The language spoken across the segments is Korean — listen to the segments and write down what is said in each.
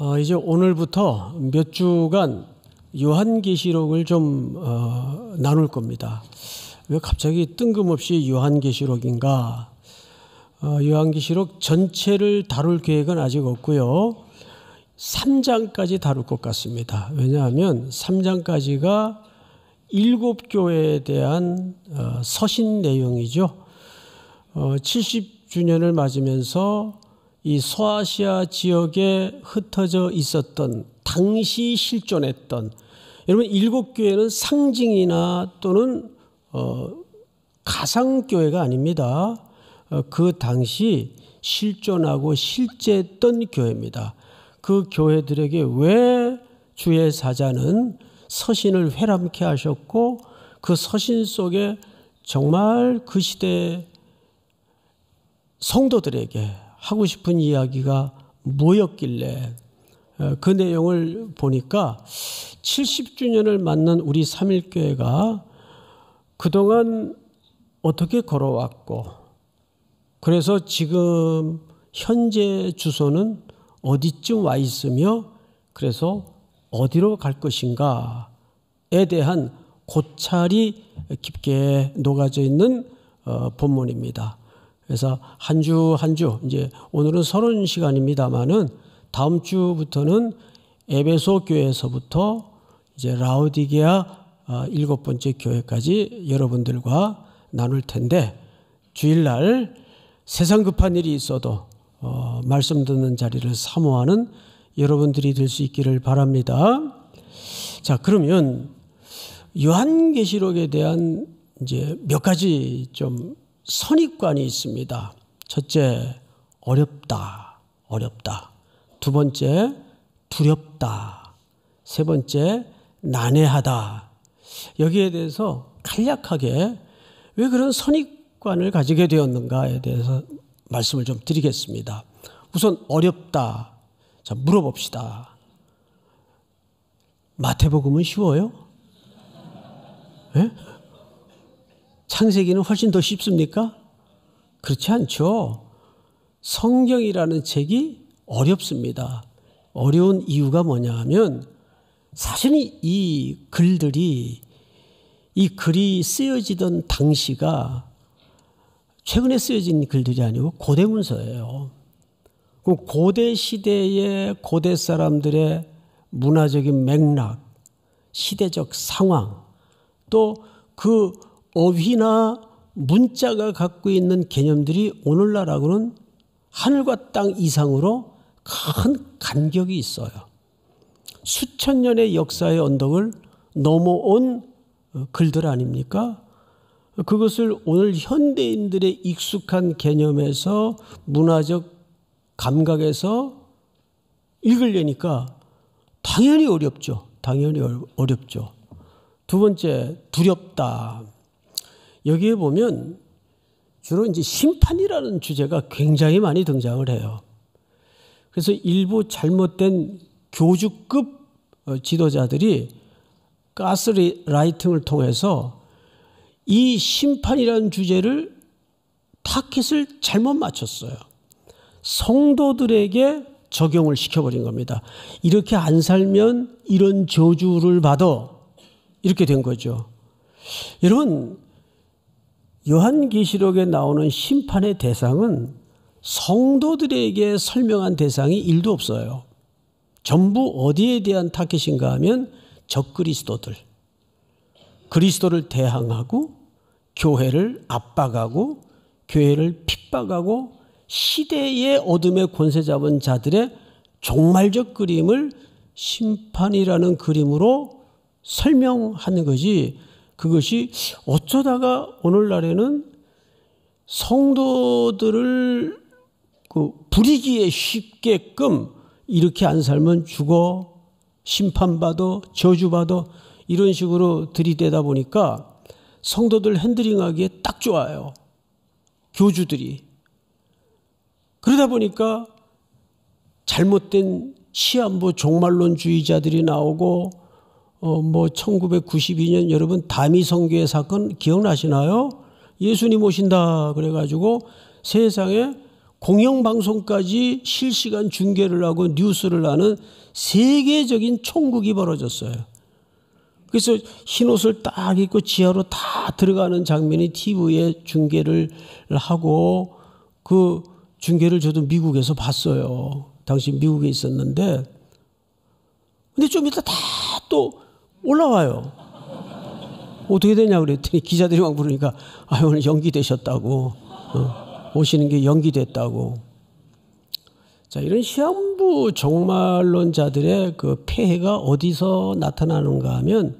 어, 이제 오늘부터 몇 주간 요한계시록을 좀 어, 나눌 겁니다. 왜 갑자기 뜬금없이 요한계시록인가? 어, 요한계시록 전체를 다룰 계획은 아직 없고요. 3장까지 다룰 것 같습니다. 왜냐하면 3장까지가 일곱 교회에 대한 어, 서신 내용이죠. 70주년을 어, 맞으면서 이 소아시아 지역에 흩어져 있었던 당시 실존했던 여러분 일곱 교회는 상징이나 또는 어, 가상 교회가 아닙니다. 어, 그 당시 실존하고 실제했던 교회입니다. 그 교회들에게 왜 주의 사자는 서신을 회람케 하셨고 그 서신 속에 정말 그 시대 성도들에게 하고 싶은 이야기가 뭐였길래 어, 그 내용을 보니까 70주년을 맞는 우리 3일교회가 그동안 어떻게 걸어왔고 그래서 지금 현재 주소는 어디쯤 와 있으며 그래서 어디로 갈 것인가에 대한 고찰이 깊게 녹아져 있는 어, 본문입니다. 그래서 한 주 한 주 이제 오늘은 서른 시간입니다만은 다음 주부터는 에베소 교회에서부터 이제 라우디게아 아, 일곱 번째 교회까지 여러분들과 나눌 텐데 주일날 세상 급한 일이 있어도 어, 말씀 듣는 자리를 사모하는 여러분들이 될 수 있기를 바랍니다. 자 그러면 요한계시록에 대한 이제 몇 가지 좀 선입관이 있습니다. 첫째, 어렵다, 어렵다. 두 번째, 두렵다. 세 번째, 난해하다. 여기에 대해서 간략하게 왜 그런 선입관을 가지게 되었는가에 대해서 말씀을 좀 드리겠습니다. 우선 어렵다. 자, 물어봅시다. 마태복음은 쉬워요? 예? 창세기는 훨씬 더 쉽습니까? 그렇지 않죠. 성경이라는 책이 어렵습니다. 어려운 이유가 뭐냐 하면 사실 이 글들이 이 글이 쓰여지던 당시가 최근에 쓰여진 글들이 아니고 고대 문서예요. 그 고대 시대의 고대 사람들의 문화적인 맥락, 시대적 상황, 또그 어휘나 문자가 갖고 있는 개념들이 오늘날하고는 하늘과 땅 이상으로 큰 간격이 있어요. 수천 년의 역사의 언덕을 넘어온 글들 아닙니까? 그것을 오늘 현대인들의 익숙한 개념에서 문화적 감각에서 읽으려니까 당연히 어렵죠. 당연히 어렵죠. 두 번째, 두렵다. 여기에 보면 주로 이제 심판이라는 주제가 굉장히 많이 등장을 해요. 그래서 일부 잘못된 교주급 어, 지도자들이 가스라이팅을 통해서 이 심판이라는 주제를 타켓을 잘못 맞췄어요. 성도들에게 적용을 시켜버린 겁니다. 이렇게 안 살면 이런 저주를 받아. 이렇게 된 거죠. 여러분, 요한계시록에 나오는 심판의 대상은 성도들에게 설명한 대상이 일도 없어요. 전부 어디에 대한 타켓인가 하면 적그리스도들. 그리스도를 대항하고 교회를 압박하고 교회를 핍박하고 시대의 어둠의 권세 잡은 자들의 종말적 그림을 심판이라는 그림으로 설명하는 거지 그것이 어쩌다가 오늘날에는 성도들을 그 부리기에 쉽게끔 이렇게 안 살면 죽어 심판받아 저주받아 이런 식으로 들이대다 보니까 성도들 핸드링하기에 딱 좋아요. 교주들이. 그러다 보니까 잘못된 시안부 종말론주의자들이 나오고 어, 뭐 1992년 여러분 다미 성교의 사건 기억나시나요? 예수님 오신다 그래가지고 세상에 공영방송까지 실시간 중계를 하고 뉴스를 하는 세계적인 총국이 벌어졌어요. 그래서 흰옷을 딱 입고 지하로 다 들어가는 장면이 TV에 중계를 하고 그 중계를 저도 미국에서 봤어요. 당시 미국에 있었는데 근데 좀 이따 다또 올라와요. 어떻게 되냐 그랬더니 기자들이 막 부르니까 아유 오늘 연기되셨다고 어, 오시는 게 연기됐다고. 자 이런 시한부 정말론자들의 그 폐해가 어디서 나타나는가 하면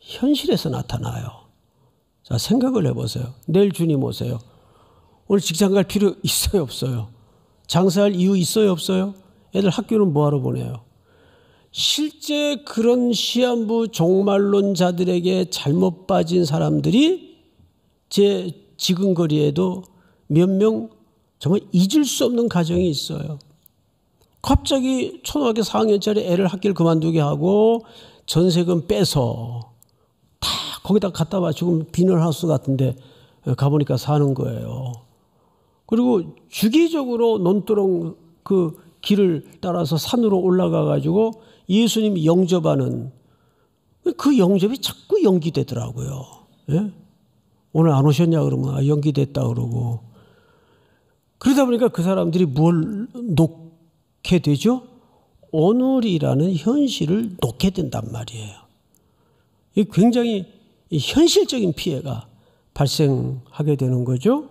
현실에서 나타나요. 자 생각을 해보세요. 내일 주님 오세요. 오늘 직장 갈 필요 있어요 없어요? 장사할 이유 있어요 없어요? 애들 학교는 뭐하러 보내요? 실제 그런 시한부 종말론자들에게 잘못 빠진 사람들이 제 지금 거리에도 몇 명 정말 잊을 수 없는 가정이 있어요. 갑자기 초등학교 4학년짜리 애를 학교를 그만두게 하고 전세금 빼서 다 거기다 갖다 봐. 지금 비닐하우스 같은데 가보니까 사는 거예요. 그리고 주기적으로 논두렁 그 길을 따라서 산으로 올라가 가지고 예수님 영접하는 그 영접이 자꾸 연기되더라고요. 예? 오늘 안 오셨냐 그러면 아, 연기됐다 그러고 그러다 보니까 그 사람들이 뭘 놓게 되죠? 오늘이라는 현실을 놓게 된단 말이에요. 굉장히 현실적인 피해가 발생하게 되는 거죠.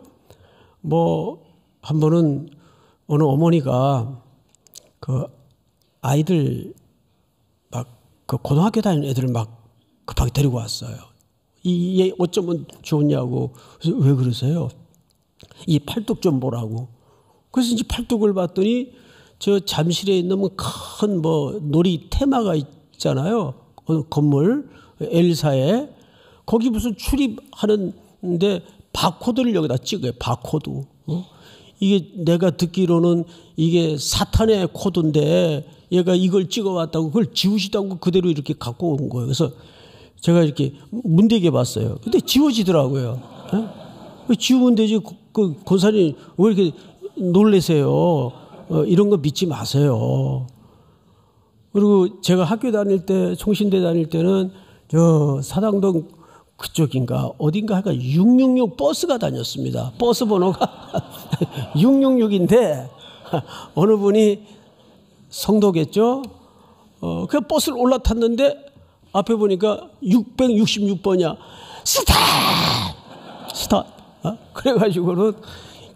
뭐, 한 번은 어느 어머니가 그 아이들 그 고등학교 다니는 애들을 막 급하게 데리고 왔어요. 이얘 어쩌면 좋냐고. 그래서 왜 그러세요? 이 팔뚝 좀 보라고. 그래서 이제 팔뚝을 봤더니 저 잠실에 있는 큰뭐 뭐 놀이 테마가 있잖아요. 건물 엘사에 거기 무슨 출입하는데 바코드를 여기다 찍어요. 바코드. 어? 이게 내가 듣기로는 이게 사탄의 코드인데 얘가 이걸 찍어왔다고 그걸 지우지도 않고 그대로 이렇게 갖고 온 거예요. 그래서 제가 이렇게 문대게 봤어요. 근데 지워지더라고요. 네? 지우면 되지. 그 권사님 왜 이렇게 놀래세요? 어, 이런 거 믿지 마세요. 그리고 제가 학교 다닐 때, 총신대 다닐 때는 저 사당동 그쪽인가 어딘가가 666 버스가 다녔습니다. 버스 번호가 666인데 어느 분이 성도겠죠. 어, 그 버스를 올라탔는데 앞에 보니까 666번이야. 스타스타 어? 그래가지고는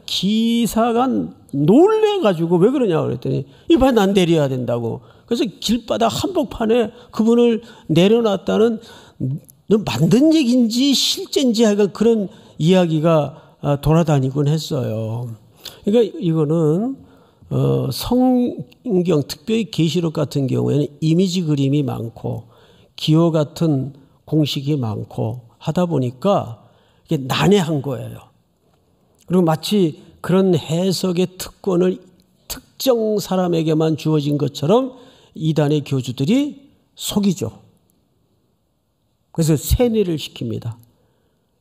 기사가 놀래가지고 왜 그러냐 그랬더니 이번에 난 내려야 된다고. 그래서 길바닥 한복판에 그분을 내려놨다는 만든 얘기인지 실제인지 하여간 그런 이야기가 아, 돌아다니곤 했어요. 그러니까 이거는 어, 성경 특별히 계시록 같은 경우에는 이미지 그림이 많고 기호 같은 공식이 많고 하다 보니까 이게 난해한 거예요. 그리고 마치 그런 해석의 특권을 특정 사람에게만 주어진 것처럼 이단의 교주들이 속이죠. 그래서 세뇌를 시킵니다.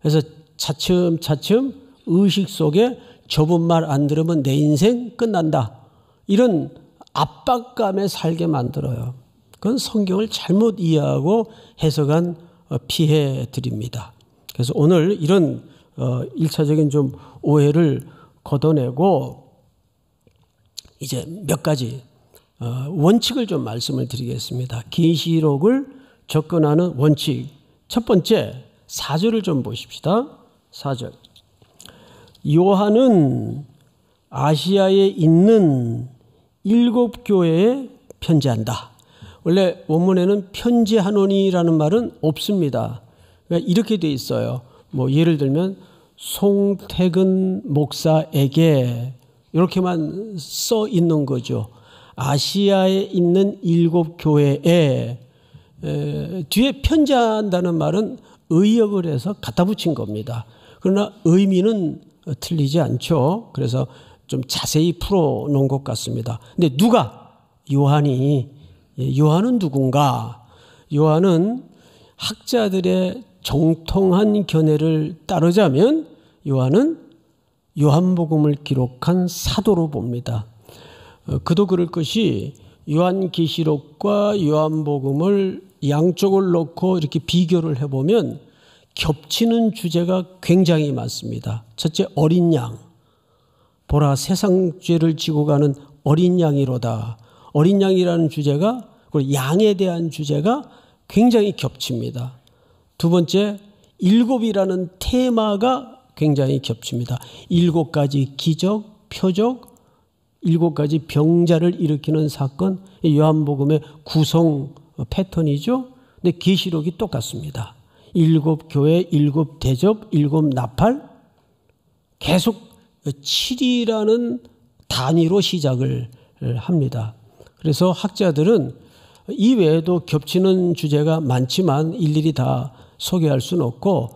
그래서 차츰차츰 의식 속에 저분 말 안 들으면 내 인생 끝난다. 이런 압박감에 살게 만들어요. 그건 성경을 잘못 이해하고 해석한 어, 피해들입니다. 그래서 오늘 이런 어, 일차적인좀 오해를 걷어내고 이제 몇 가지 어, 원칙을 좀 말씀을 드리겠습니다. 계시록을 접근하는 원칙 첫 번째 사절을좀 보십시다. 사절 요한은 아시아에 있는 일곱 교회에 편지한다. 원래 원문에는 편지하노니라는 말은 없습니다. 이렇게 돼 있어요. 뭐 예를 들면 송태근 목사에게 이렇게만 써 있는 거죠. 아시아에 있는 일곱 교회에 에, 뒤에 편지한다는 말은 의역을 해서 갖다 붙인 겁니다. 그러나 의미는 틀리지 않죠. 그래서 좀 자세히 풀어 놓은 것 같습니다. 근데 누가 요한이 예, 요한은 누군가? 요한은 학자들의 정통한 견해를 따르자면 요한은 요한복음을 기록한 사도로 봅니다. 어, 그도 그럴 것이 요한계시록과 요한복음을 양쪽을 놓고 이렇게 비교를 해보면 겹치는 주제가 굉장히 많습니다. 첫째, 어린 양. 보라, 세상 죄를 지고 가는 어린 양이로다. 어린 양이라는 주제가, 그리고 양에 대한 주제가 굉장히 겹칩니다. 두 번째, 일곱이라는 테마가 굉장히 겹칩니다. 일곱 가지 기적, 표적, 일곱 가지 병자를 일으키는 사건, 요한복음의 구성 어, 패턴이죠. 근데 계시록이 똑같습니다. 일곱 교회, 일곱 대접, 일곱 나팔 계속 7이라는 어, 단위로 시작을 어, 합니다. 그래서 학자들은 이 외에도 겹치는 주제가 많지만 일일이 다 소개할 수는 없고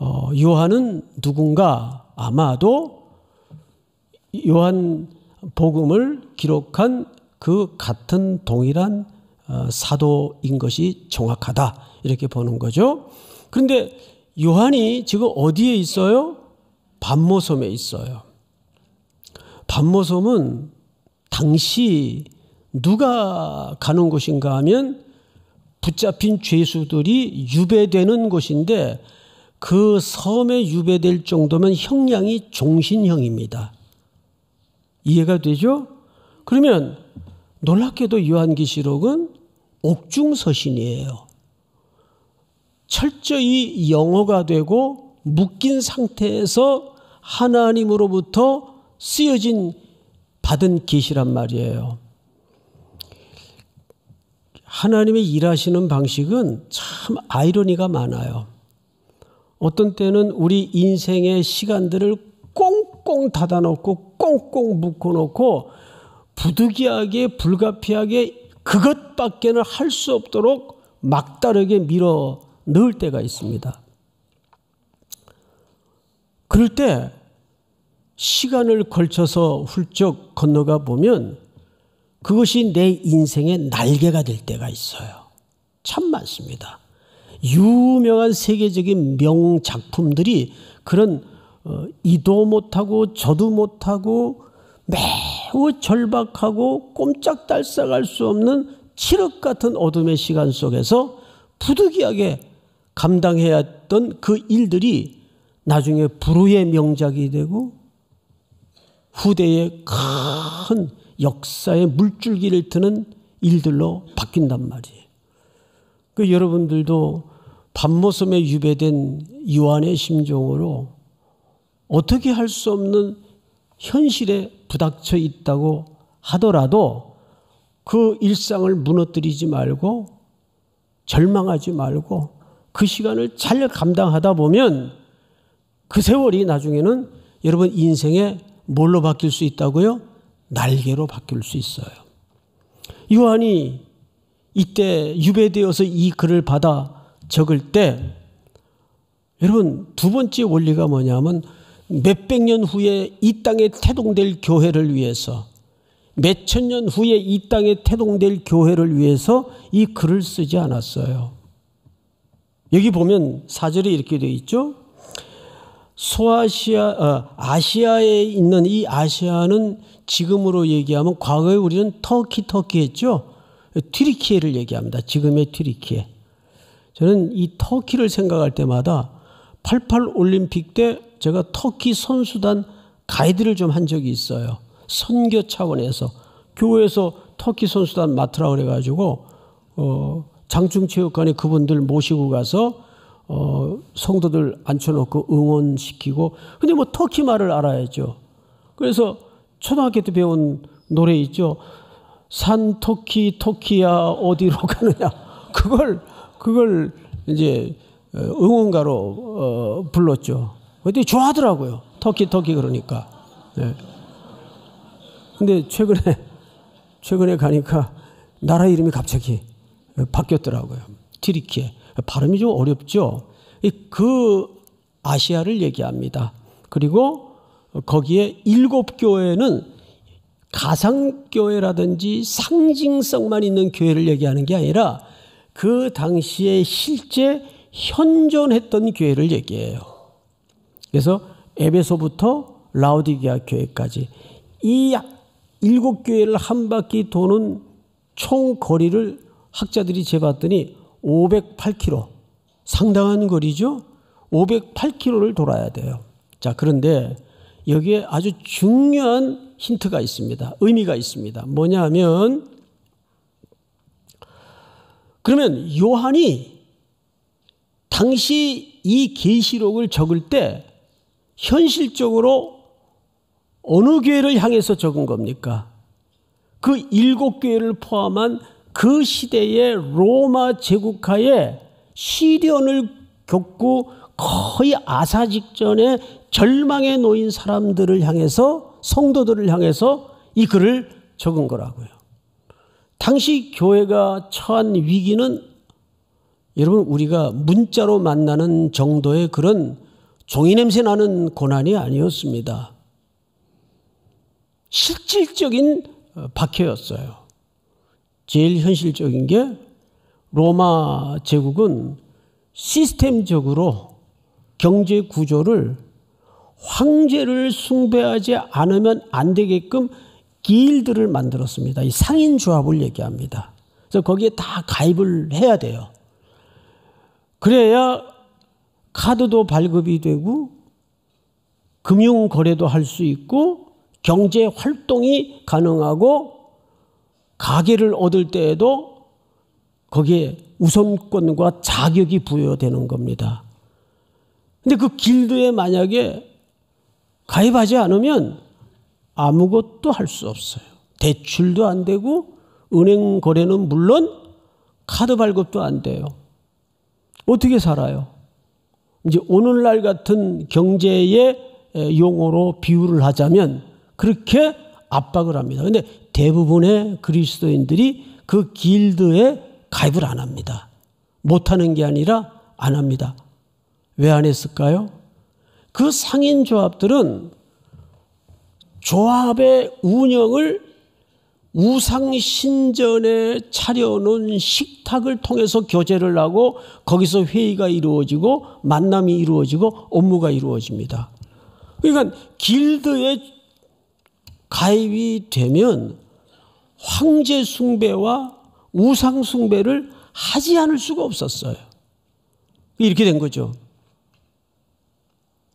어, 요한은 누군가 아마도 요한 복음을 기록한 그 같은 동일한 어, 사도인 것이 정확하다. 이렇게 보는 거죠. 그런데 요한이 지금 어디에 있어요? 반모섬에 있어요. 반모섬은 당시 누가 가는 곳인가 하면 붙잡힌 죄수들이 유배되는 곳인데 그 섬에 유배될 정도면 형량이 종신형입니다. 이해가 되죠? 그러면 놀랍게도 요한기시록은 옥중서신이에요. 철저히 영어가 되고 묶인 상태에서 하나님으로부터 쓰여진 받은 계시란 말이에요. 하나님의 일하시는 방식은 참 아이러니가 많아요. 어떤 때는 우리 인생의 시간들을 꽁꽁 닫아놓고 꽁꽁 묶어놓고 부득이하게 불가피하게 그것밖에는 할 수 없도록 막다르게 밀어 넣을 때가 있습니다. 그럴 때 시간을 걸쳐서 훌쩍 건너가 보면 그것이 내 인생의 날개가 될 때가 있어요. 참 많습니다. 유명한 세계적인 명작품들이 그런 어, 이도 못하고 저도 못하고 매 매우 절박하고 꼼짝달싹할 수 없는 칠흑 같은 어둠의 시간 속에서 부득이하게 감당해왔던그 일들이 나중에 불후의 명작이 되고 후대의 큰 역사의 물줄기를 트는 일들로 바뀐단 말이에요. 그 여러분들도 밤모섬에 유배된 요한의 심정으로 어떻게 할 수 없는 현실에 부닥쳐 있다고 하더라도 그 일상을 무너뜨리지 말고 절망하지 말고 그 시간을 잘 감당하다 보면 그 세월이 나중에는 여러분 인생에 뭘로 바뀔 수 있다고요? 날개로 바뀔 수 있어요. 요한이 이때 유배되어서 이 글을 받아 적을 때 여러분 두 번째 원리가 뭐냐면 몇백 년 후에 이 땅에 태동될 교회를 위해서 몇천 년 후에 이 땅에 태동될 교회를 위해서 이 글을 쓰지 않았어요. 여기 보면 사절이 이렇게 되어 있죠. 소아시아, 아, 아시아에 있는 이 아시아는 지금으로 얘기하면 과거에 우리는 터키, 터키 했죠. 트리키예를 얘기합니다. 지금의 트리키예 저는 이 터키를 생각할 때마다 88 올림픽 때 제가 터키 선수단 가이드를 좀 한 적이 있어요. 선교 차원에서 교회에서 터키 선수단 맡으라 그래가지고 어, 장충체육관에 그분들 모시고 가서 어, 성도들 앉혀놓고 응원시키고 근데 뭐 터키 말을 알아야죠. 그래서 초등학교 때 배운 노래 있죠. 산 터키 터키야 어디로 가느냐 그걸 그걸 이제 어, 응원가로 어, 불렀죠. 어디 좋아하더라고요. 터키, 터키 그러니까. 네. 근데 최근에, 최근에 가니까 나라 이름이 갑자기 바뀌었더라고요. 트리키에 발음이 좀 어렵죠? 그 아시아를 얘기합니다. 그리고 거기에 일곱 교회는 가상교회라든지 상징성만 있는 교회를 얘기하는 게 아니라 그 당시에 실제 현존했던 교회를 얘기해요. 그래서 에베소부터 라우디게아 교회까지 이 일곱 교회를 한 바퀴 도는 총 거리를 학자들이 재봤더니 508km 상당한 거리죠. 508km를 돌아야 돼요. 자 그런데 여기에 아주 중요한 힌트가 있습니다. 의미가 있습니다. 뭐냐하면 그러면 요한이 당시 이 계시록을 적을 때 현실적으로 어느 교회를 향해서 적은 겁니까? 그 일곱 교회를 포함한 그 시대의 로마 제국하에 시련을 겪고 거의 아사 직전에 절망에 놓인 사람들을 향해서 성도들을 향해서 이 글을 적은 거라고요. 당시 교회가 처한 위기는 여러분 우리가 문자로 만나는 정도의 그런 종이 냄새 나는 고난이 아니었습니다. 실질적인 어, 박해였어요. 제일 현실적인 게 로마 제국은 시스템적으로 경제 구조를 황제를 숭배하지 않으면 안 되게끔 길드를 만들었습니다. 이 상인 조합을 얘기합니다. 그래서 거기에 다 가입을 해야 돼요. 그래야 카드도 발급이 되고 금융 거래도 할 수 있고 경제 활동이 가능하고 가게를 얻을 때에도 거기에 우선권과 자격이 부여되는 겁니다. 근데 그 길드에 만약에 가입하지 않으면 아무것도 할 수 없어요. 대출도 안 되고 은행 거래는 물론 카드 발급도 안 돼요. 어떻게 살아요? 이제 오늘날 같은 경제의 용어로 비유를 하자면 그렇게 압박을 합니다. 근데 대부분의 그리스도인들이 그 길드에 가입을 안 합니다. 못하는 게 아니라 안 합니다. 왜 안 했을까요? 그 상인 조합들은 조합의 운영을 우상신전에 차려놓은 식탁을 통해서 교제를 하고 거기서 회의가 이루어지고 만남이 이루어지고 업무가 이루어집니다. 그러니까 길드에 가입이 되면 황제 숭배와 우상 숭배를 하지 않을 수가 없었어요. 이렇게 된 거죠.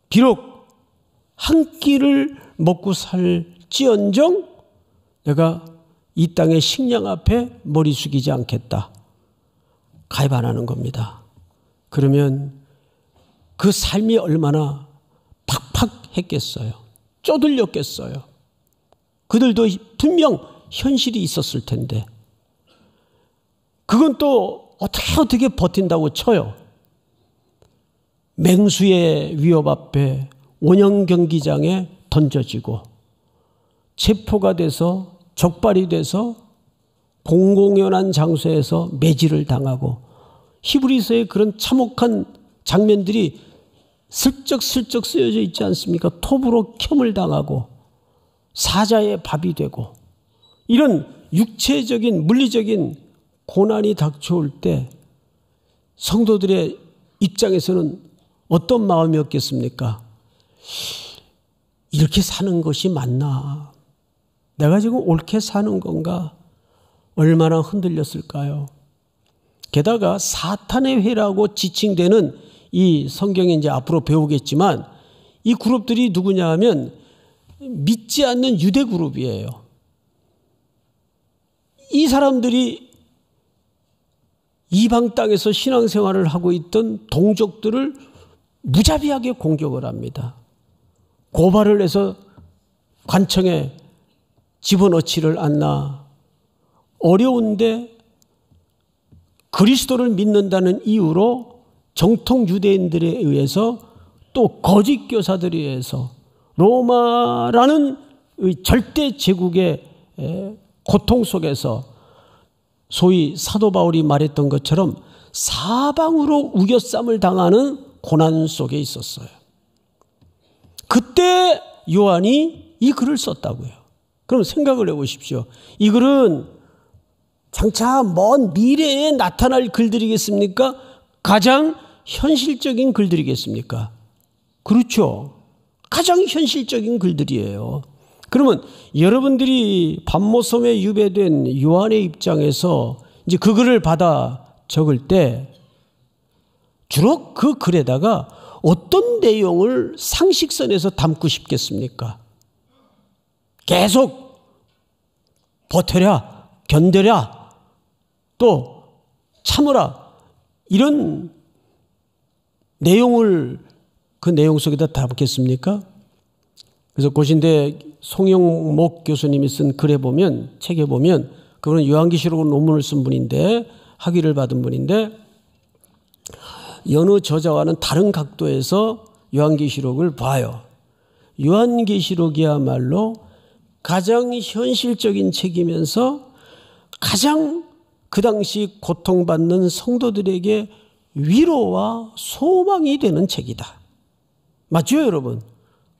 비록 한 끼를 먹고 살지언정 내가 이 땅의 식량 앞에 머리 숙이지 않겠다. 가입 안 하는 겁니다. 그러면 그 삶이 얼마나 팍팍했겠어요. 쪼들렸겠어요. 그들도 분명 현실이 있었을 텐데. 그건 또 어떻게 어떻게 버틴다고 쳐요. 맹수의 위협 앞에 원형 경기장에 던져지고 체포가 돼서 적발이 돼서 공공연한 장소에서 매질을 당하고 히브리서의 그런 참혹한 장면들이 슬쩍슬쩍 쓰여져 있지 않습니까? 톱으로 켬을 당하고 사자의 밥이 되고 이런 육체적인 물리적인 고난이 닥쳐올 때 성도들의 입장에서는 어떤 마음이었겠습니까? 이렇게 사는 것이 맞나? 내가 지금 옳게 사는 건가? 얼마나 흔들렸을까요? 게다가 사탄의 회라고 지칭되는 이 성경에 이제 앞으로 배우겠지만 이 그룹들이 누구냐 하면 믿지 않는 유대 그룹이에요. 이 사람들이 이방 땅에서 신앙생활을 하고 있던 동족들을 무자비하게 공격을 합니다. 고발을 해서 관청에 집어넣지를 않나. 어려운데 그리스도를 믿는다는 이유로 정통 유대인들에 의해서 또 거짓 교사들에 의해서 로마라는 절대 제국의 고통 속에서 소위 사도 바울이 말했던 것처럼 사방으로 우겨쌈을 당하는 고난 속에 있었어요. 그때 요한이 이 글을 썼다고요. 그럼 생각을 해보십시오. 이 글은 장차 먼 미래에 나타날 글들이겠습니까? 가장 현실적인 글들이겠습니까? 그렇죠. 가장 현실적인 글들이에요. 그러면 여러분들이 밤모섬에 유배된 요한의 입장에서 이제 그 글을 받아 적을 때 주로 그 글에다가 어떤 내용을 상식선에서 담고 싶겠습니까? 계속 버텨라, 견뎌라, 또 참으라. 이런 내용을 그 내용 속에다 담겠습니까? 그래서 고신대 송영목 교수님이 쓴 글에 보면 책에 보면 그분은 요한기시록 으로 논문을 쓴 분인데 학위를 받은 분인데 여느 저자와는 다른 각도에서 요한기시록을 봐요. 요한기시록이야말로 가장 현실적인 책이면서 가장 그 당시 고통받는 성도들에게 위로와 소망이 되는 책이다. 맞죠, 여러분?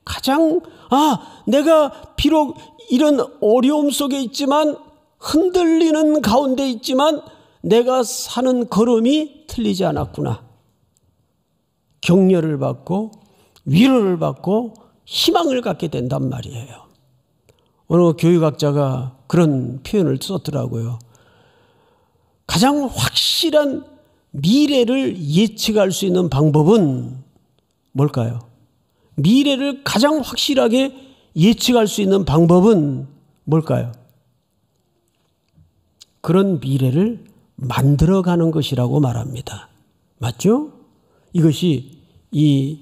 가장, 아, 내가 비록 이런 어려움 속에 있지만 흔들리는 가운데 있지만 내가 사는 걸음이 틀리지 않았구나. 격려를 받고 위로를 받고 희망을 갖게 된단 말이에요. 어느 교육학자가 그런 표현을 썼더라고요. 가장 확실한 미래를 예측할 수 있는 방법은 뭘까요? 미래를 가장 확실하게 예측할 수 있는 방법은 뭘까요? 그런 미래를 만들어가는 것이라고 말합니다. 맞죠? 이것이 이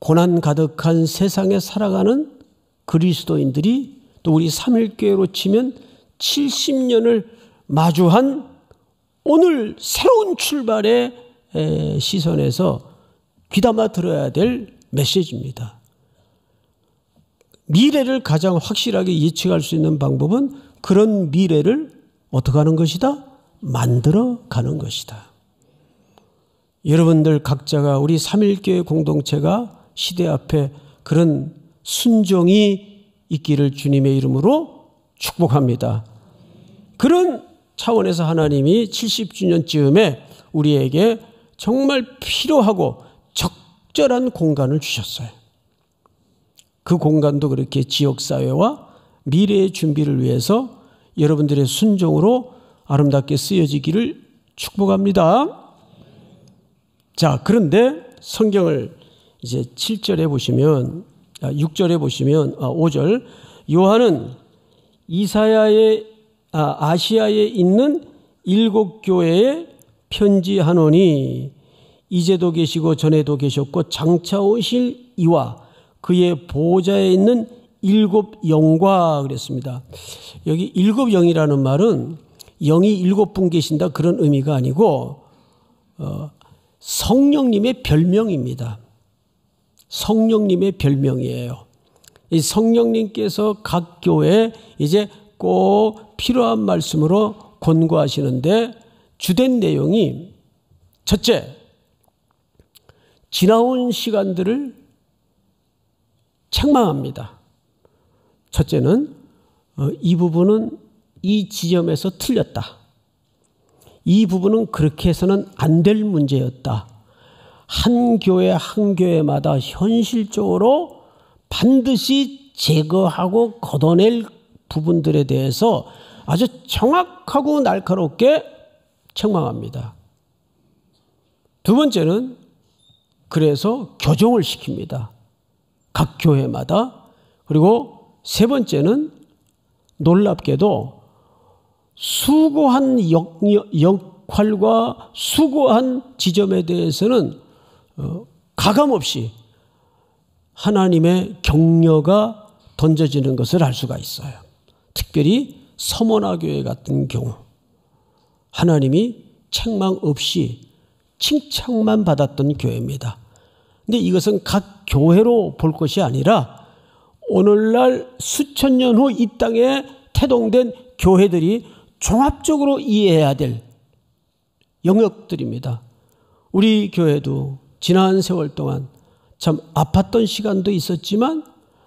고난 가득한 세상에 살아가는 그리스도인들이 또 우리 3일교회로 치면 70년을 마주한 오늘 새로운 출발의 시선에서 귀담아 들어야 될 메시지입니다. 미래를 가장 확실하게 예측할 수 있는 방법은 그런 미래를 어떻게 하는 것이다? 만들어 가는 것이다. 여러분들 각자가 우리 3일교회 공동체가 시대 앞에 그런 순종이 있기를 주님의 이름으로 축복합니다. 그런 차원에서 하나님이 70주년쯤에 우리에게 정말 필요하고 적절한 공간을 주셨어요. 그 공간도 그렇게 지역사회와 미래의 준비를 위해서 여러분들의 순종으로 아름답게 쓰여지기를 축복합니다. 자, 그런데 성경을 이제 7절에 보시면 6절에 아, 보시면 5절 아, 요한은 이사야의 아, 시아에 있는 일곱 교회에 편지하노니 이제도 계시고 전에도 계셨고 장차 오실 이와 그의 보좌에 있는 일곱 영과 그랬습니다. 여기 일곱 영이라는 말은 영이 일곱 분 계신다 그런 의미가 아니고 어, 성령님의 별명입니다. 성령님의 별명이에요. 이 성령님께서 각 교회 에 이제 꼭 필요한 말씀으로 권고하시는데 주된 내용이 첫째, 지나온 시간들을 책망합니다. 첫째는 어, 이 부분은 이 지점에서 틀렸다. 이 부분은 그렇게 해서는 안 될 문제였다. 한 교회 한 교회마다 현실적으로 반드시 제거하고 걷어낼 부분들에 대해서 아주 정확하고 날카롭게 책망합니다. 두 번째는 그래서 교정을 시킵니다. 각 교회마다. 그리고 세 번째는 놀랍게도 수고한 역, 역할과 수고한 지점에 대해서는 어, 가감 없이 하나님의 격려가 던져지는 것을 알 수가 있어요. 특별히 서머나교회 같은 경우 하나님이 책망 없이 칭찬만 받았던 교회입니다. 근데 이것은 각 교회로 볼 것이 아니라 오늘날 수천 년 후 이 땅에 태동된 교회들이 종합적으로 이해해야 될 영역들입니다. 우리 교회도 지난 세월 동안 참 아팠던 시간도 있었지만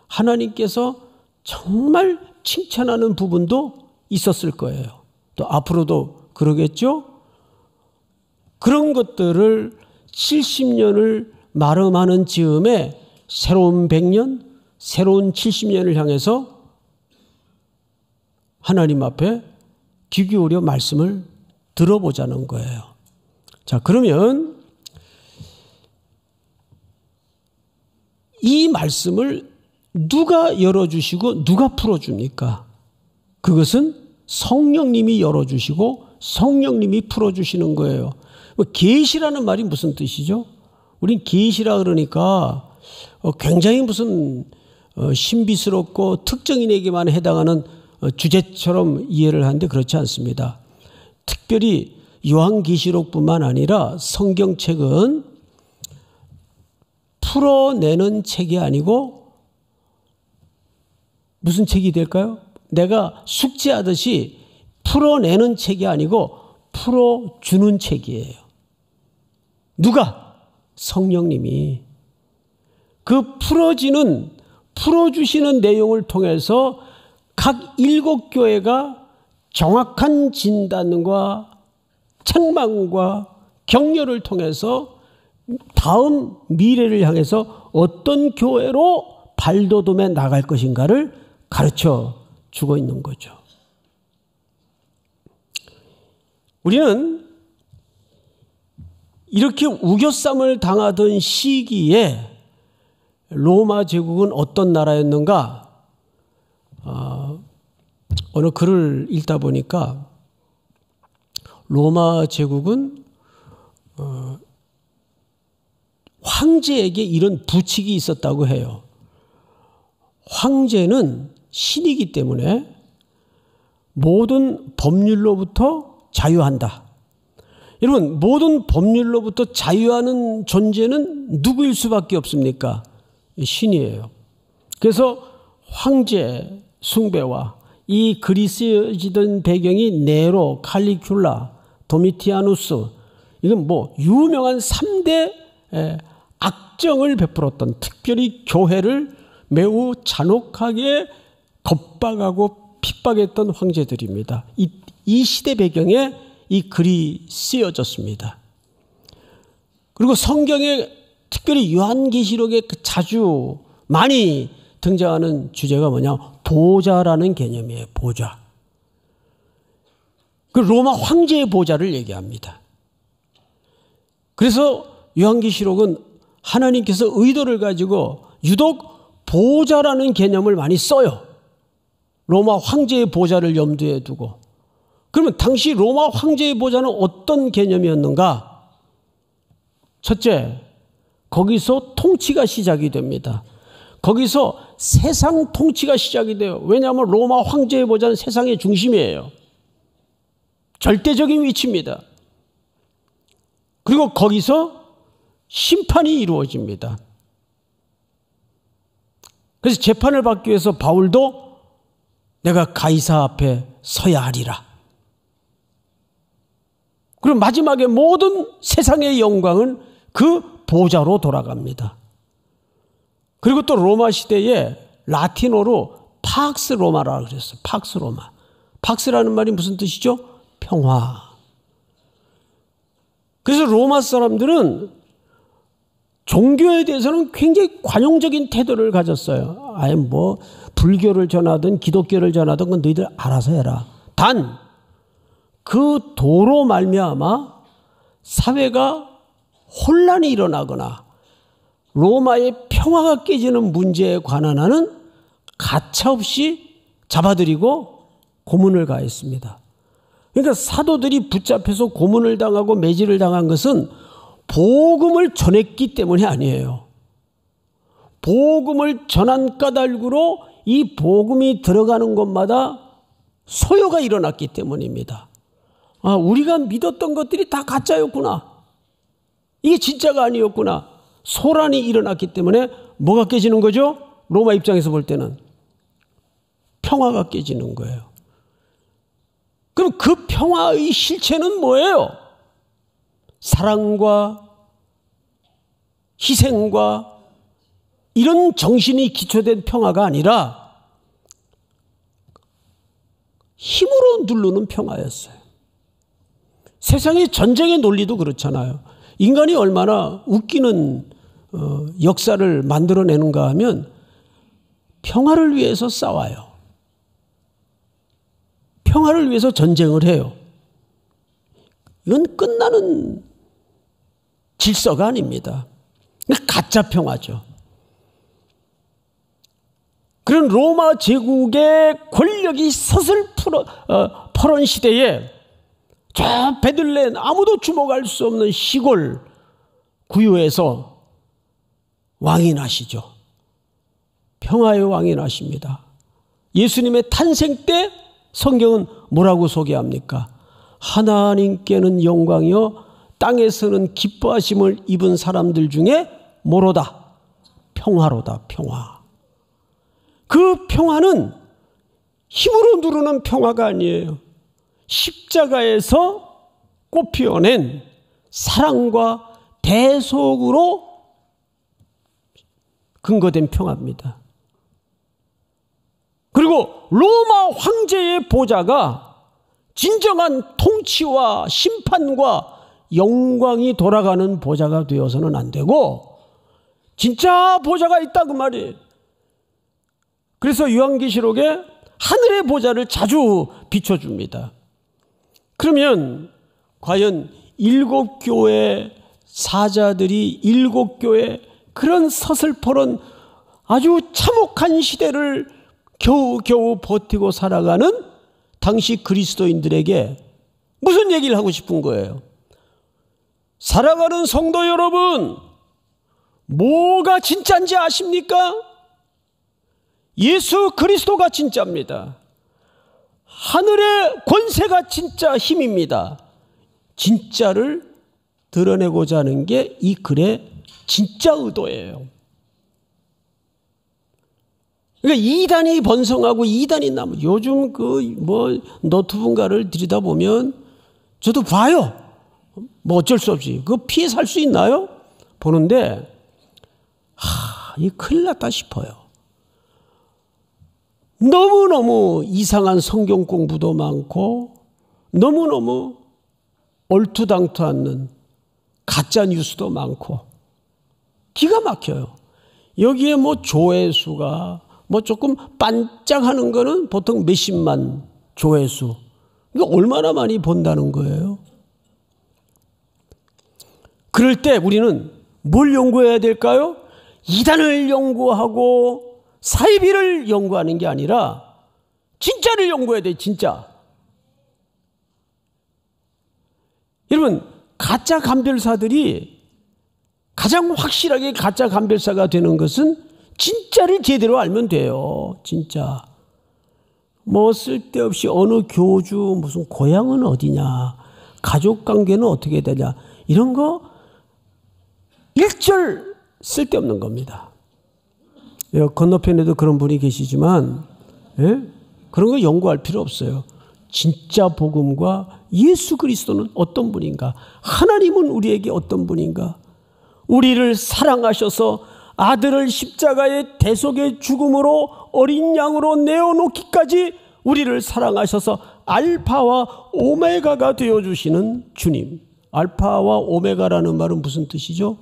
하나님께서 정말 칭찬하는 부분도 있었을 거예요. 또 앞으로도 그러겠죠? 그런 것들을 70년을 마름하는 즈음에 새로운 100년, 새로운 70년을 향해서 하나님 앞에 귀 기울여 말씀을 들어보자는 거예요. 자, 그러면 이 말씀을 누가 열어주시고 누가 풀어줍니까? 그것은 성령님이 열어주시고 성령님이 풀어주시는 거예요. 뭐 계시라는 말이 무슨 뜻이죠? 우린 계시라 그러니까 어, 굉장히 무슨 어, 신비스럽고 특정인에게만 해당하는 어, 주제처럼 이해를 하는데 그렇지 않습니다. 특별히 요한계시록뿐만 아니라 성경책은 풀어내는 책이 아니고 무슨 책이 될까요? 내가 숙제하듯이 풀어내는 책이 아니고 풀어주는 책이에요. 누가? 성령님이. 그 풀어지는, 풀어주시는 내용을 통해서 각 일곱 교회가 정확한 진단과 책망과 격려를 통해서 다음 미래를 향해서 어떤 교회로 발돋움해 나갈 것인가를 가르쳐 주고 있는 거죠. 우리는 이렇게 우겨쌈을 당하던 시기에 로마 제국은 어떤 나라였는가? 어, 어느 글을 읽다 보니까 로마 제국은 어, 황제에게 이런 부칙이 있었다고 해요. 황제는 신이기 때문에 모든 법률로부터 자유한다. 여러분, 모든 법률로부터 자유하는 존재는 누구일 수밖에 없습니까? 신이에요. 그래서 황제 숭배와 이 그리스지던 배경이 네로, 칼리큘라, 도미티아누스, 이건 뭐 유명한 3대 학정을 베풀었던 특별히 교회를 매우 잔혹하게 겁박하고 핍박했던 황제들입니다. 이, 이 시대 배경에 이 글이 쓰여졌습니다. 그리고 성경에 특별히 요한계시록에 그 자주 많이 등장하는 주제가 뭐냐? 보좌라는 개념이에요. 보좌. 그 로마 황제의 보좌를 얘기합니다. 그래서 요한계시록은 하나님께서 의도를 가지고 유독 보좌라는 개념을 많이 써요. 로마 황제의 보좌를 염두에 두고. 그러면 당시 로마 황제의 보좌는 어떤 개념이었는가? 첫째, 거기서 통치가 시작이 됩니다. 거기서 세상 통치가 시작이 돼요. 왜냐하면 로마 황제의 보좌는 세상의 중심이에요. 절대적인 위치입니다. 그리고 거기서 심판이 이루어집니다. 그래서 재판을 받기 위해서 바울도 내가 가이사 앞에 서야 하리라. 그리고 마지막에 모든 세상의 영광은 그 보좌로 돌아갑니다. 그리고 또 로마 시대에 라틴어로 팍스 로마라고 그랬어요. 팍스 로마. 팍스라는 말이 무슨 뜻이죠? 평화. 그래서 로마 사람들은 종교에 대해서는 굉장히 관용적인 태도를 가졌어요. 아예 뭐 불교를 전하든 기독교를 전하든 건 너희들 알아서 해라. 단 그 도로 말미암아 사회가 혼란이 일어나거나 로마의 평화가 깨지는 문제에 관한 하는 가차없이 잡아들이고 고문을 가했습니다. 그러니까 사도들이 붙잡혀서 고문을 당하고 매질을 당한 것은 복음을 전했기 때문이 아니에요. 복음을 전한 까닭으로 이 복음이 들어가는 것마다 소요가 일어났기 때문입니다. 아, 우리가 믿었던 것들이 다 가짜였구나. 이게 진짜가 아니었구나. 소란이 일어났기 때문에 뭐가 깨지는 거죠? 로마 입장에서 볼 때는 평화가 깨지는 거예요. 그럼 그 평화의 실체는 뭐예요? 사랑과 희생과 이런 정신이 기초된 평화가 아니라 힘으로 누르는 평화였어요. 세상의 전쟁의 논리도 그렇잖아요. 인간이 얼마나 웃기는 어, 역사를 만들어내는가 하면 평화를 위해서 싸워요. 평화를 위해서 전쟁을 해요. 이건 끝나는 질서가 아닙니다. 가짜 평화죠. 그런 로마 제국의 권력이 서슬퍼런 어, 시대에 저 베들레헴 아무도 주목할 수 없는 시골 구유에서 왕이 나시죠. 평화의 왕이 나십니다. 예수님의 탄생 때 성경은 뭐라고 소개합니까? 하나님께는 영광이요 땅에서는 기뻐하심을 입은 사람들 중에 뭐로다? 평화로다, 평화. 그 평화는 힘으로 누르는 평화가 아니에요. 십자가에서 꽃피어낸 사랑과 대속으로 근거된 평화입니다. 그리고 로마 황제의 보좌가 진정한 통치와 심판과 영광이 돌아가는 보좌가 되어서는 안 되고 진짜 보좌가 있다 그 말이에요. 그래서 요한계시록에 하늘의 보좌를 자주 비춰줍니다. 그러면 과연 일곱 교회 사자들이 일곱 교회 그런 서슬퍼런 아주 참혹한 시대를 겨우겨우 버티고 살아가는 당시 그리스도인들에게 무슨 얘기를 하고 싶은 거예요? 사랑하는 성도 여러분, 뭐가 진짜인지 아십니까? 예수 그리스도가 진짜입니다. 하늘의 권세가 진짜 힘입니다. 진짜를 드러내고자 하는 게 이 글의 진짜 의도예요. 그러니까 이단이 번성하고 이단이 남아. 요즘 그 뭐 노트북가를 들이다 보면 저도 봐요. 뭐 어쩔 수 없이 그 피해 살 수 있나요? 보는데 하, 이 큰일 났다 싶어요. 너무너무 이상한 성경 공부도 많고 너무너무 얼투당투 않는 가짜 뉴스도 많고 기가 막혀요. 여기에 뭐 조회수가 뭐 조금 반짝하는 거는 보통 몇십만 조회수. 이거 얼마나 많이 본다는 거예요. 그럴 때 우리는 뭘 연구해야 될까요? 이단을 연구하고 사이비를 연구하는 게 아니라 진짜를 연구해야 돼, 진짜. 여러분, 가짜 감별사들이 가장 확실하게 가짜 감별사가 되는 것은 진짜를 제대로 알면 돼요. 진짜. 뭐 쓸데없이 어느 교주, 무슨 고향은 어디냐, 가족 관계는 어떻게 되냐, 이런 거 1절 쓸데없는 겁니다. 예, 건너편에도 그런 분이 계시지만 예? 그런 거 연구할 필요 없어요. 진짜 복음과 예수 그리스도는 어떤 분인가? 하나님은 우리에게 어떤 분인가? 우리를 사랑하셔서 아들을 십자가의 대속의 죽음으로 어린 양으로 내어놓기까지 우리를 사랑하셔서 알파와 오메가가 되어주시는 주님. 알파와 오메가라는 말은 무슨 뜻이죠?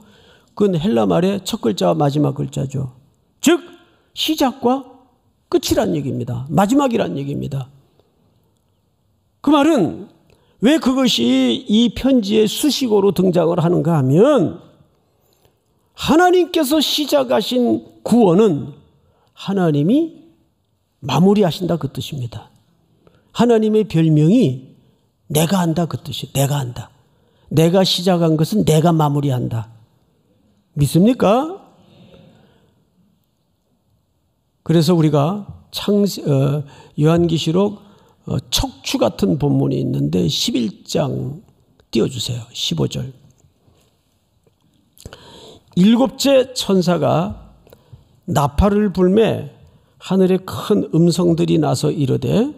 그건 헬라 말의 첫 글자와 마지막 글자죠. 즉 시작과 끝이란 얘기입니다. 마지막이란 얘기입니다. 그 말은 왜 그것이 이 편지의 수식어로 등장을 하는가 하면 하나님께서 시작하신 구원은 하나님이 마무리하신다 그 뜻입니다. 하나님의 별명이 내가 한다 그 뜻이 내가 한다. 내가 시작한 것은 내가 마무리한다. 믿습니까? 그래서 우리가 창, 어, 요한기시록 어, 척추 같은 본문이 있는데 11장 띄워주세요. 15절. 일곱째 천사가 나팔을 불매 하늘에 큰 음성들이 나서 이르되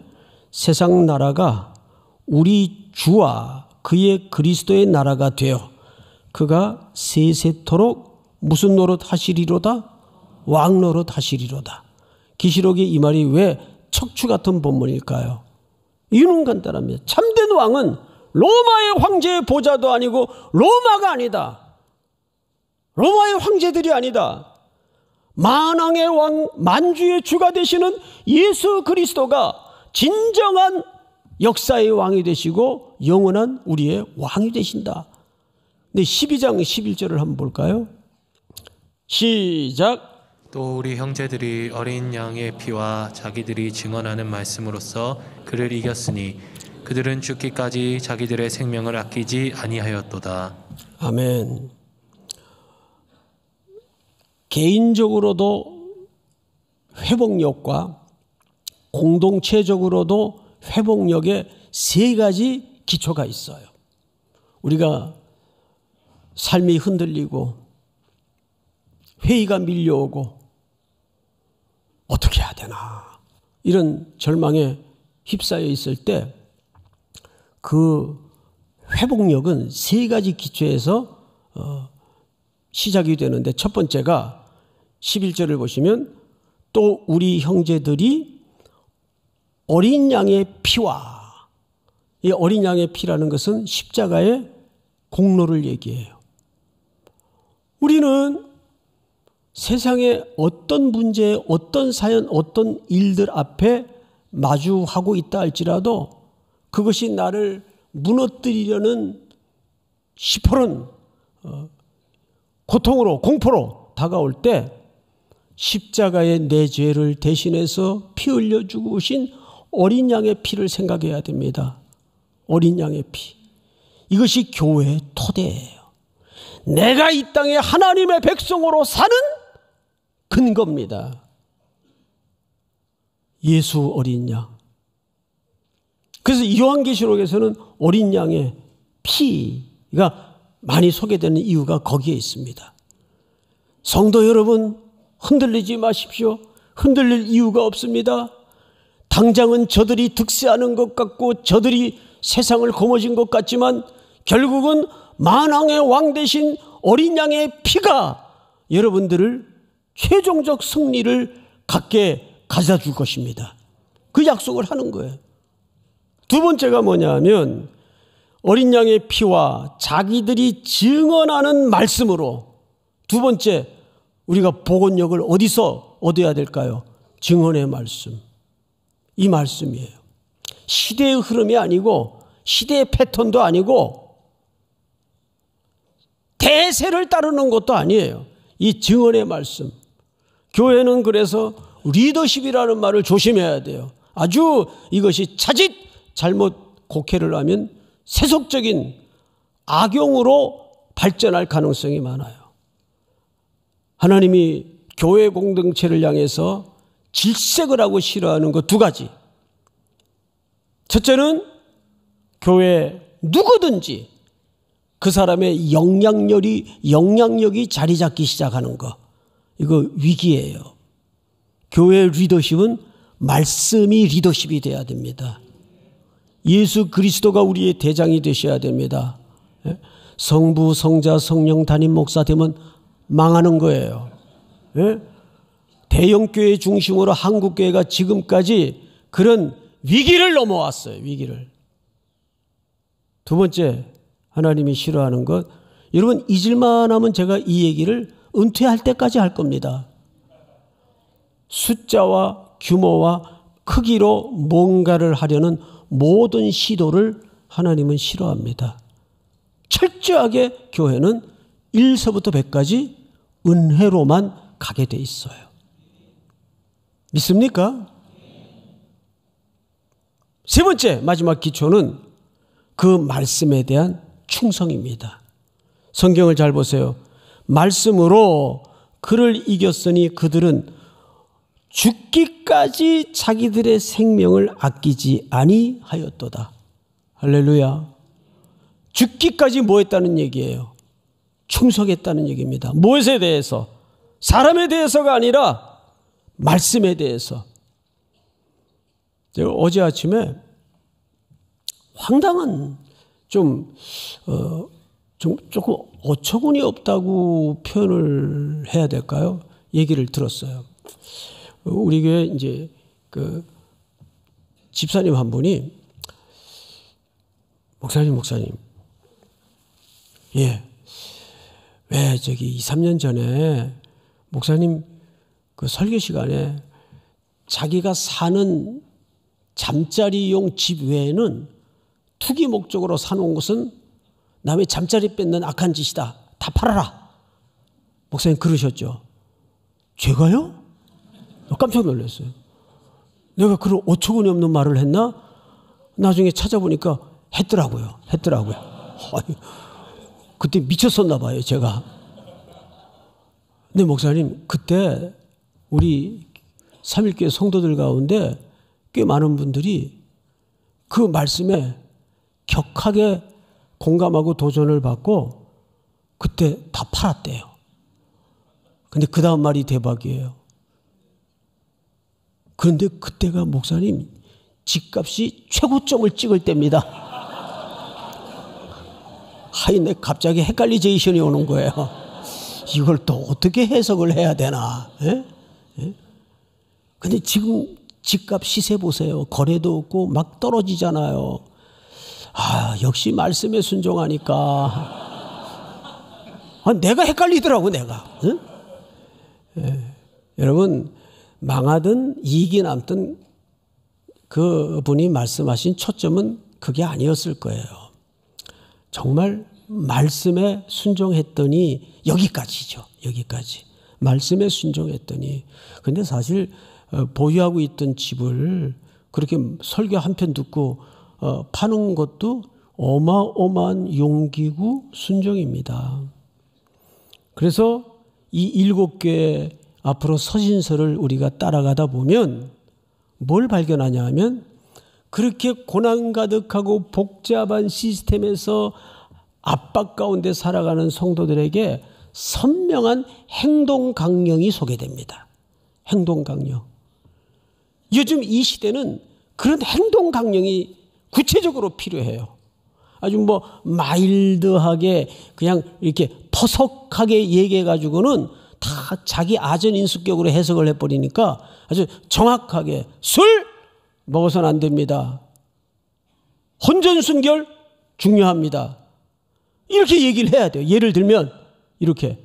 세상 나라가 우리 주와 그의 그리스도의 나라가 되어 그가 세세토록 무슨 노릇 하시리로다? 왕 노릇 하시리로다. 기시록이이 말이 왜 척추 같은 본문일까요? 이유는 간단합니다. 참된 왕은 로마의 황제의 보좌도 아니고 로마가 아니다. 로마의 황제들이 아니다. 만왕의 왕, 만주의 주가 되시는 예수 그리스도가 진정한 역사의 왕이 되시고 영원한 우리의 왕이 되신다. 근데 12장 11절을 한번 볼까요? 시작. 또 우리 형제들이 어린 양의 피와 자기들이 증언하는 말씀으로써 그를 이겼으니 그들은 죽기까지 자기들의 생명을 아끼지 아니하였도다. 아멘. 개인적으로도 회복력과 공동체적으로도 회복력의 세 가지 기초가 있어요. 우리가 삶이 흔들리고 회의가 밀려오고 어떻게 해야 되나 이런 절망에 휩싸여 있을 때 그 회복력은 세 가지 기초에서 어, 시작이 되는데 첫 번째가 11절을 보시면 또 우리 형제들이 어린 양의 피와 이 어린 양의 피라는 것은 십자가의 공로를 얘기해요. 우리는 세상에 어떤 문제, 어떤 사연, 어떤 일들 앞에 마주하고 있다 할지라도 그것이 나를 무너뜨리려는 시퍼런 어, 고통으로 공포로 다가올 때 십자가의 내 죄를 대신해서 피 흘려 주신 어린 양의 피를 생각해야 됩니다. 어린 양의 피. 이것이 교회의 토대예요. 내가 이 땅에 하나님의 백성으로 사는 근겁니다 예수 어린 양. 그래서 요한계시록에서는 어린 양의 피가 많이 소개되는 이유가 거기에 있습니다. 성도 여러분, 흔들리지 마십시오. 흔들릴 이유가 없습니다. 당장은 저들이 득세하는 것 같고 저들이 세상을 거머쥔 것 같지만 결국은 만왕의 왕 대신 어린 양의 피가 여러분들을 최종적 승리를 갖게 가져다 줄 것입니다. 그 약속을 하는 거예요. 두 번째가 뭐냐면 어린 양의 피와 자기들이 증언하는 말씀으로 두 번째 우리가 복원력을 어디서 얻어야 될까요? 증언의 말씀. 이 말씀이에요. 시대의 흐름이 아니고 시대의 패턴도 아니고 대세를 따르는 것도 아니에요. 이 증언의 말씀. 교회는 그래서 리더십이라는 말을 조심해야 돼요. 아주 이것이 자칫 잘못 곡해를 하면 세속적인 악용으로 발전할 가능성이 많아요. 하나님이 교회 공동체를 향해서 질색을 하고 싫어하는 것 두 가지. 첫째는 교회 누구든지 그 사람의 영향력이, 영향력이 자리 잡기 시작하는 것. 이거 위기예요. 교회 리더십은 말씀이 리더십이 돼야 됩니다. 예수 그리스도가 우리의 대장이 되셔야 됩니다. 예? 성부, 성자, 성령 담임 목사 되면 망하는 거예요. 예? 대형교회 중심으로 한국교회가 지금까지 그런 위기를 넘어왔어요. 위기를. 두 번째, 하나님이 싫어하는 것. 여러분, 잊을만 하면 제가 이 얘기를 은퇴할 때까지 할 겁니다. 숫자와 규모와 크기로 뭔가를 하려는 모든 시도를 하나님은 싫어합니다. 철저하게 교회는 1서부터 100까지 은혜로만 가게 돼 있어요. 믿습니까? 세 번째 마지막 기초는 그 말씀에 대한 충성입니다. 성경을 잘 보세요. 말씀으로 그를 이겼으니 그들은 죽기까지 자기들의 생명을 아끼지 아니하였도다. 할렐루야. 죽기까지 뭐 했다는 얘기예요? 충성했다는 얘기입니다. 무엇에 대해서? 사람에 대해서가 아니라 말씀에 대해서. 제가 어제 아침에 황당한 좀 어, 조금 어처구니 없다고 표현을 해야 될까요? 얘기를 들었어요. 우리 교회 이제 그 집사님 한 분이 목사님 목사님 예. 왜 저기 2, 3년 전에 목사님 그 설교 시간에 자기가 사는 잠자리용 집 외에는 투기 목적으로 사놓은 것은 남의 잠자리 뺏는 악한 짓이다. 다 팔아라. 목사님 그러셨죠. 제가요? 깜짝 놀랐어요. 내가 그런 어처구니 없는 말을 했나? 나중에 찾아보니까 했더라고요. 했더라고요. 그때 미쳤었나 봐요, 제가. 근데 목사님, 그때 우리 3일교회 성도들 가운데 꽤 많은 분들이 그 말씀에 격하게 공감하고 도전을 받고 그때 다 팔았대요. 근데 그 다음 말이 대박이에요. 그런데 그때가 목사님 집값이 최고점을 찍을 때입니다. 하이네 갑자기 헷갈리제이션이 오는 거예요. 이걸 또 어떻게 해석을 해야 되나? 예? 예? 근데 지금 집값 시세 보세요. 거래도 없고 막 떨어지잖아요. 아, 역시 말씀에 순종하니까. 아, 내가 헷갈리더라고, 내가. 응? 예. 여러분, 망하든 이익이 남든 그 분이 말씀하신 초점은 그게 아니었을 거예요. 정말 말씀에 순종했더니 여기까지죠. 여기까지. 말씀에 순종했더니. 근데 사실 어, 보유하고 있던 집을 그렇게 설교 한 편 듣고 어, 파는 것도 어마어마한 용기구 순종입니다. 그래서 이 일곱 개의 앞으로 서신서를 우리가 따라가다 보면 뭘 발견하냐 하면 그렇게 고난 가득하고 복잡한 시스템에서 압박 가운데 살아가는 성도들에게 선명한 행동 강령이 소개됩니다. 행동 강령. 요즘 이 시대는 그런 행동 강령이 구체적으로 필요해요. 아주 뭐 마일드하게 그냥 이렇게 퍼석하게 얘기해 가지고는 다 자기 아전 인수격으로 해석을 해버리니까 아주 정확하게 술 먹어서는 안 됩니다. 혼전순결 중요합니다. 이렇게 얘기를 해야 돼요. 예를 들면 이렇게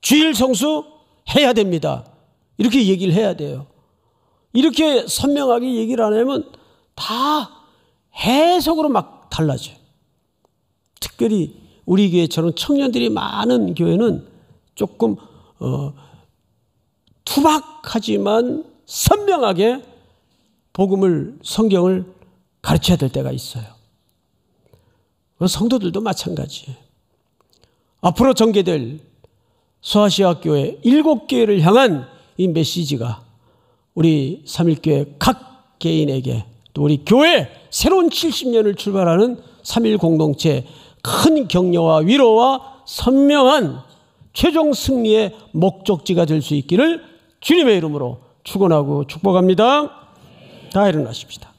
주일성수 해야 됩니다. 이렇게 얘기를 해야 돼요. 이렇게 선명하게 얘기를 안 하면 다 해석으로 막 달라져요. 특별히 우리 교회처럼 청년들이 많은 교회는 조금 어, 투박하지만 선명하게 복음을 성경을 가르쳐야 될 때가 있어요. 성도들도 마찬가지예요. 앞으로 전개될 소아시아 교회 일곱 교회를 향한 이 메시지가 우리 삼일교회 각 개인에게 또 우리 교회 새로운 70년을 출발하는 3일 공동체 큰 격려와 위로와 선명한 최종 승리의 목적지가 될 수 있기를 주님의 이름으로 축원하고 축복합니다. 다 일어나십시다.